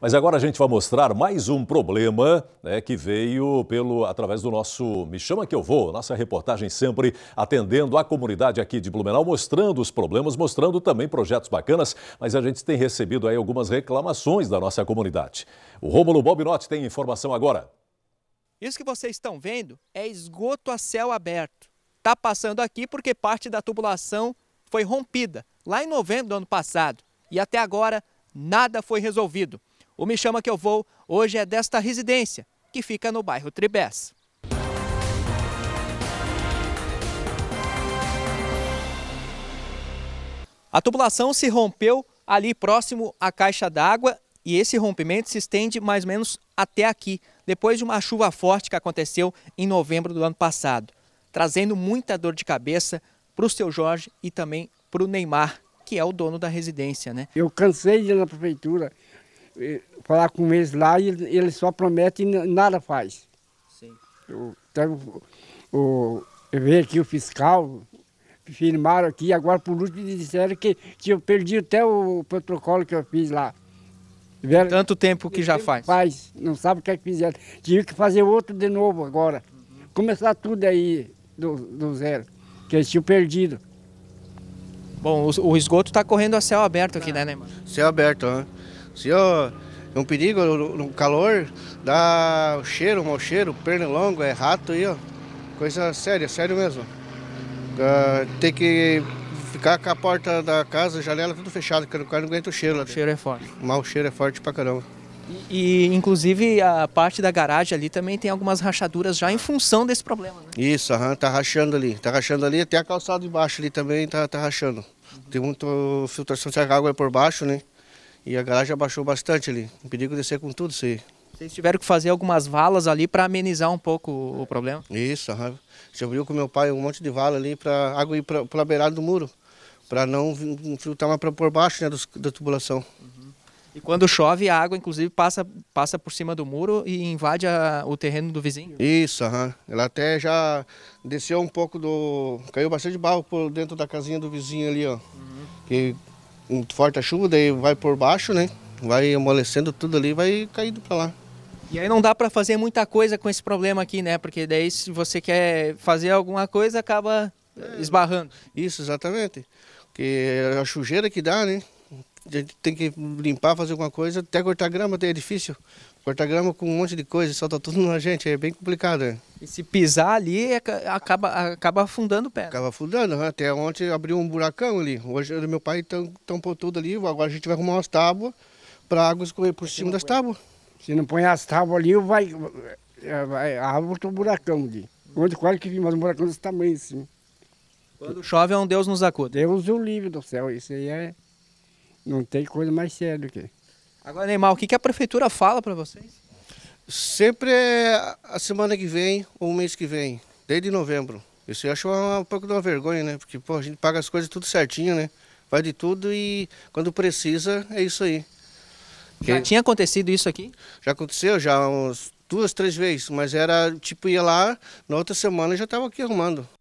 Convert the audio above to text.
Mas agora a gente vai mostrar mais um problema né, que veio pelo através do nosso Me Chama Que Eu Vou, nossa reportagem sempre atendendo a comunidade aqui de Blumenau, mostrando os problemas, mostrando também projetos bacanas, mas a gente tem recebido aí algumas reclamações da nossa comunidade. O Rômulo Bobinotti tem informação agora. Isso que vocês estão vendo é esgoto a céu aberto. Está passando aqui porque parte da tubulação foi rompida lá em novembro do ano passado e até agora nada foi resolvido. O Me Chama Que Eu Vou hoje é desta residência, que fica no bairro Tribés. A tubulação se rompeu ali próximo à caixa d'água e esse rompimento se estende mais ou menos até aqui, depois de uma chuva forte que aconteceu em novembro do ano passado, trazendo muita dor de cabeça para o seu Jorge e também para o Neymar, que é o dono da residência, né? Eu cansei de ir na prefeitura eh, falar com eles lá e eles só prometem e nada faz. Sim. Eu, então, o, eu vejo aqui o fiscal, firmaram aqui, agora por último disseram que, que eu perdi até o protocolo que eu fiz lá. Tanto tempo que já faz. Faz, não sabe o que é que fizeram. Tive que fazer outro de novo agora. Uhum. Começar tudo aí do, do zero, que eles tinham perdido. Bom, o, o esgoto está correndo a céu aberto aqui, ah. né, Neymar? Céu aberto, né? Se ó, é um perigo no calor, dá o cheiro, mau cheiro, pernilongo, é rato aí, ó. Coisa séria, sério mesmo. Uh, tem que ficar com a porta da casa, janela tudo fechada, porque o cara não aguenta o cheiro. O cheiro é forte. O mau cheiro é forte pra caramba. E, inclusive, a parte da garagem ali também tem algumas rachaduras já em função desse problema, né? Isso, aham, tá rachando ali. Tá rachando ali, até a calçada de baixo ali também tá, tá rachando. Uhum. Tem muita filtração de água é por baixo, né? E a garagem abaixou bastante ali. O perigo descer com tudo isso aí. Vocês tiveram que fazer algumas valas ali para amenizar um pouco o problema? Isso, aham. Já abriu com meu pai um monte de vala ali para água ir para a beirada do muro, para não filtrar mais para por baixo né, dos, da tubulação. Uhum. E quando chove, a água inclusive passa, passa por cima do muro e invade a, o terreno do vizinho? Isso, aham. Ela até já desceu um pouco do. caiu bastante barro por dentro da casinha do vizinho ali, ó. Uhum. Que um forte a chuva, daí vai por baixo, né? Vai amolecendo tudo ali, vai caindo para lá. E aí não dá para fazer muita coisa com esse problema aqui, né? Porque daí se você quer fazer alguma coisa, acaba é. esbarrando. Isso, exatamente. Porque a sujeira que dá, né? a gente tem que limpar, fazer alguma coisa, até cortar grama é difícil. Cortar grama com um monte de coisa, solta tudo na gente, é bem complicado. Né? E se pisar ali, é acaba, acaba afundando o pé. Acaba afundando, né? até ontem abriu um buracão ali. Hoje meu pai tampou tudo ali, agora a gente vai arrumar umas tábuas para a água escorrer por cima das tábuas. Se não põe as tábuas ali, vai, é, vai abre outro buracão ali. Onde quase que vi, mas um buracão desse tamanho assim. Quando chove é um Deus nos acuda. Deus o livre do céu, isso aí é... Não tem coisa mais séria do que. Agora, Neymar, o que, a prefeitura fala para vocês? Sempre é a semana que vem ou o mês que vem, desde novembro. Isso eu acho um pouco de uma vergonha, né? Porque pô, a gente paga as coisas tudo certinho, né? Vai de tudo e quando precisa é isso aí. Já que... tinha acontecido isso aqui? Já aconteceu, já uns duas, três vezes, mas era tipo ia lá, na outra semana já estava aqui arrumando.